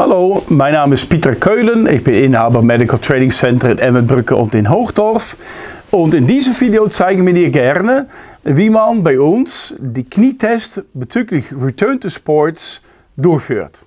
Hallo, mijn naam is Pieter Keulen. Ik ben Inhaber Medical Training Center in Emmenbrücke und in Hoogdorf. Und in deze Video zeigen wir dir gerne, wie man bij ons die Knietest bezüglich Return to Sports durchführt.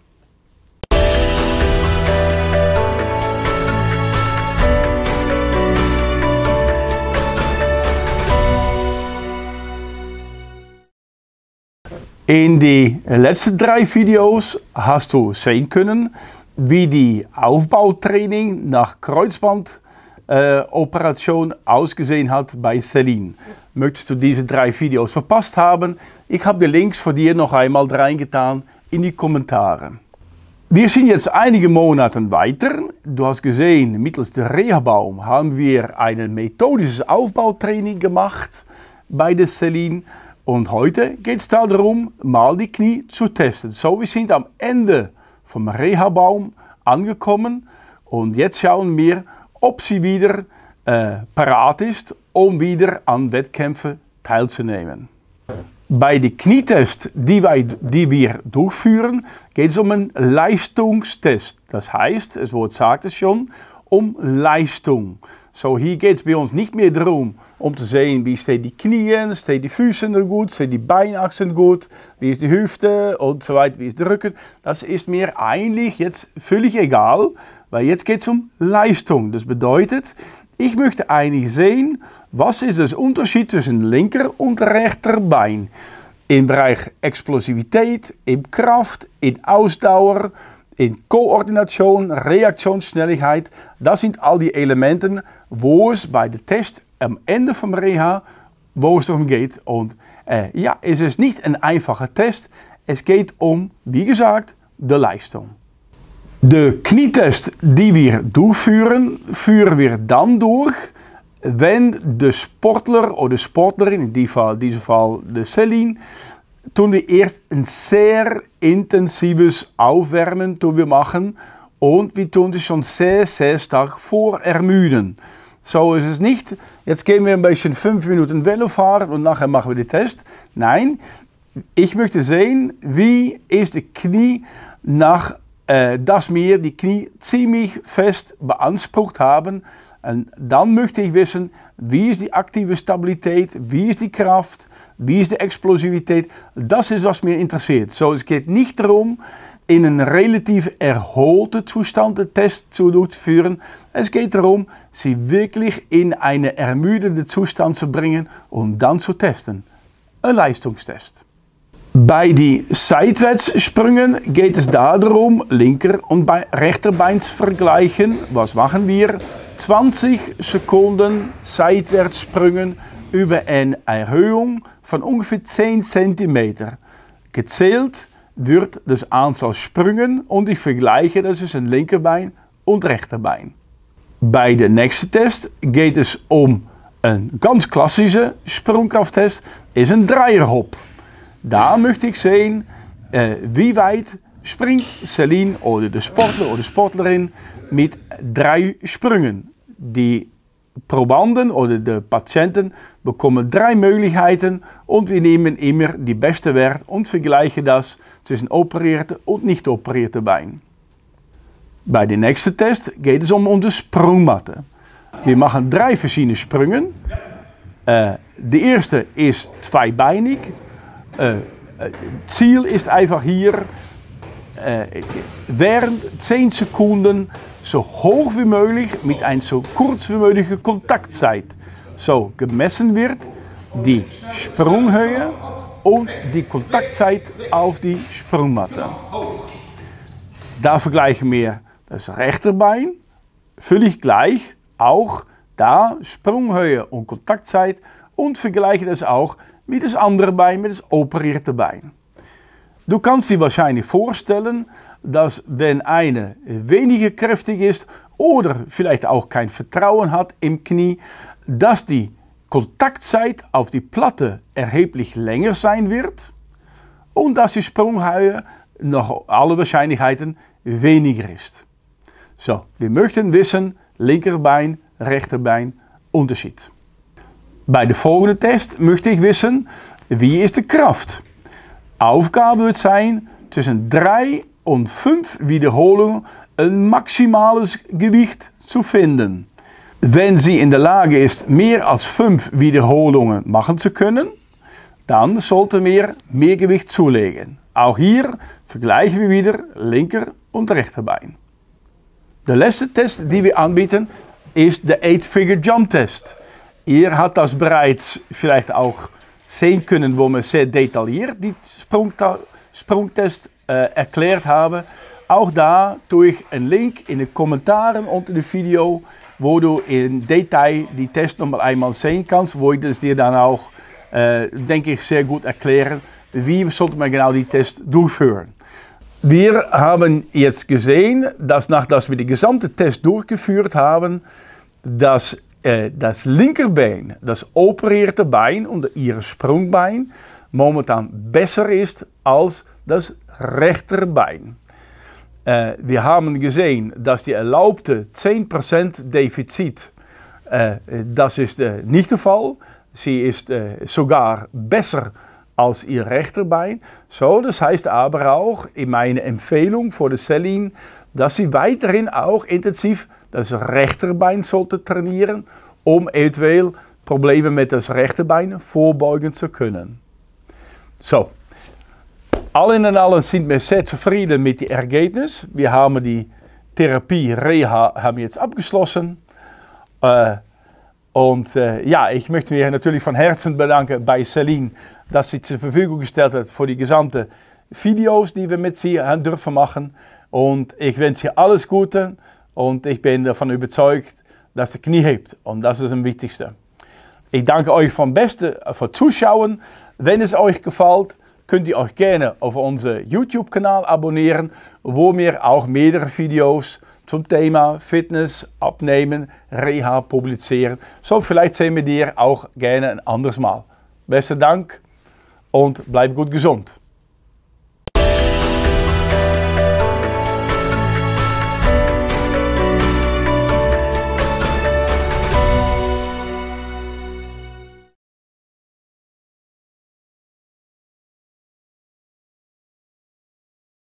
In die laatste drei Videos hast du sehen können, wie die Aufbautraining nach Kreuzbandoperation äh, ausgesehen hat bei Celine. Möchtest du diese drei Videos verpasst haben? Ich habe die Links für nog noch einmal getan in die Kommentare. We sind jetzt einige Monate weiter. Du hast gesehen, mittels de Rehabbaum haben wir een methodisches Aufbautraining gemacht bei de Celine. Und heute geht es darum, mal die Knie zu testen. So, wir sind am Ende vom Reha-Baum angekommen und jetzt schauen wir, ob sie wieder äh, parat ist, um wieder an Wettkämpfen teilzunehmen. Bei de knietest die, we die wir durchführen, geht es um einen Leistungstest. Das heißt, das Wort sagt es schon, um Leistung. So hier geht es bei uns nicht mehr darum, um zu sehen, wie stehen die knieën, stehen die Füße gut, stehen die Beinachsen gut, wie ist die Hüfte und so weiter, wie ist der Rücken. Das ist mir eigentlich jetzt völlig egal, weil jetzt geht es um Leistung. Das bedeutet, ich möchte eigentlich sehen, was ist der dus Unterschied zwischen linker und rechter Bein. Im Bereich Explosivität, in Kraft, in Ausdauer, in coördinatie, reactiesnelheid, dat zijn al die elementen. waar bij de Test aan het einde van de eh, het om gaat. En is ja, is ist niet een eenvoudige Test. Het gaat om wie gezegd de Leistung. De Knietest die we doorvuren, vuren we dan door wanneer de Sportler oder Sportlerin, in die Fall, in diesem Fall de Celine, tun wir erst ein sehr intensives Aufwärmen tun wir machen und dus wir tun das schon sehr, sehr stark ermüden. So ist es nicht. Jetzt gehen wir ein bisschen 5 Minuten Velo fahren und nachher machen wir den Test. Nein, ich möchte sehen, wie ist die Knie nach äh, eh, dass mir die Knie ziemlich fest beansprucht haben. Und dann möchte ich wissen, wie ist die aktive Stabilität, wie ist die Kraft, wie ist die Explosivität. Das ist, was mir interessiert. So, es geht nicht darum, in een relatief erholten Zustand de Test zu durchführen. Es geht darum, sie wirklich in einen ermüdenden Zustand zu bringen und dan dann zu testen. Een Leistungstest bij die sprongen geht het daarom linker und rechterbeins vergleichen. Was machen wir? 20 Sekunden sprongen über een Erhöhung van ongeveer 10 cm. Gezählt wird das aantal sprongen und ich vergleiche das zwischen Linkerbein und Rechterbein. bij de volgende Test geht es om een ganz klassische sprongkrafttest, is een draaierhop daar möchte ik zien eh, wie weit springt Celine oder de Sportler oder Sportlerin mit drei Sprüngen. Die Probanden oder de Patienten bekommen drei Möglichkeiten und wir nehmen immer die beste Wert und vergleichen das zwischen operierte und nicht operierte Bein. Bei de nächsten Test geht es um onze Sprungmatte. Wir machen drei verschiedene sprongen. Äh, de eerste is zweibeinig, eh, eh, Ziel is einfach hier, eh, während 10 Sekunden so hoch wie möglich mit een so kurz wie mögliche Kontaktzeit zo gemessen wird, die Sprunghöhe und die Kontaktzeit auf die Sprungmatte. Daar vergleichen wir das rechte Bein völlig gleich, auch daar Sprunghöhe und Kontaktzeit und vergleiche das auch mit das andere Bein, mit das operierte Bein. Du kannst dir wahrscheinlich vorstellen, dass wenn eine weniger kräftig ist oder vielleicht auch kein Vertrauen hat im Knie, dass die Kontaktzeit auf die Platte erheblich länger sein wird und dass die Sprunghaue nog alle Wahrscheinlichkeiten weniger ist. So, wir möchten wissen, linkerbein, rechterbein, Unterschied. Bei der test möchte ich wissen, wie ist die Kraft? Aufgabe wird sein, zwischen 3 und 5 Wiederholungen ein maximales Gewicht zu finden. Wenn sie in der Lage ist, mehr als 5 Wiederholungen machen zu können, dann sollte meer mehr Gewicht zulegen. Auch hier vergleichen wir wieder linker und rechter Bein. Der letzte Test die wir anbieten ist der 8-Figure Jump Test. Ihr hat das bereits vielleicht auch sehen können, wo wir sehr detailliert die Sprungta Sprungtest äh, erklärt haben. Auch da durch einen Link in den Kommentaren unter dem Video, wo du in Detail die Test nochmal einmal sehen kannst, wo ich das dir dann auch, äh, denke ich, sehr gut erklären, wie sollte man genau die Test durchführen. Wir haben jetzt gesehen, dass nachdem wir die gesamte Test durchgeführt haben, dass eh, dat das linkerbeen, dat das operierte Bein onder ihre sprongbein, momentan besser is als das rechte Bein. Eh, we wir gezien dat die erlaubte 10% deficit. Eh, dat das de niet Ze is Sie ist sogar besser als ihr Rechterbein. So, dat dus heißt aber auch in mijn Empfehlung voor de Selin, dat sie weiterhin ook intensief das rechterbein sollte trainieren, um om Probleme mit das rechte Bein vorbeugen zu können. So, allen in allen zijn we sehr zufrieden met die Ergebnis. Wir haben die Therapie Reha hebben jetzt abgeschlossen. Äh, eh, und eh, ja, ik möchte je natuurlijk van Herzen bedanken bij Celine, ze sie zur Verfügung gesteld heeft voor die gesamte Videos, die we met sie durven machen. En ich wens je alles Gute. Und ich bin davon überzeugt, dass er Knie hebt. Und das ist das Wichtigste. Ich danke euch vom Beste für äh, Zuschauen. Wenn es euch gefällt, könnt ihr euch gerne auf unseren YouTube-Kanal abonnieren, wo wir auch mehrere Videos zum Thema Fitness, Abnehmen, Reha publizieren. So, vielleicht sehen wir dir auch gerne ein anderes Mal. Besten Dank und bleib gut gesund.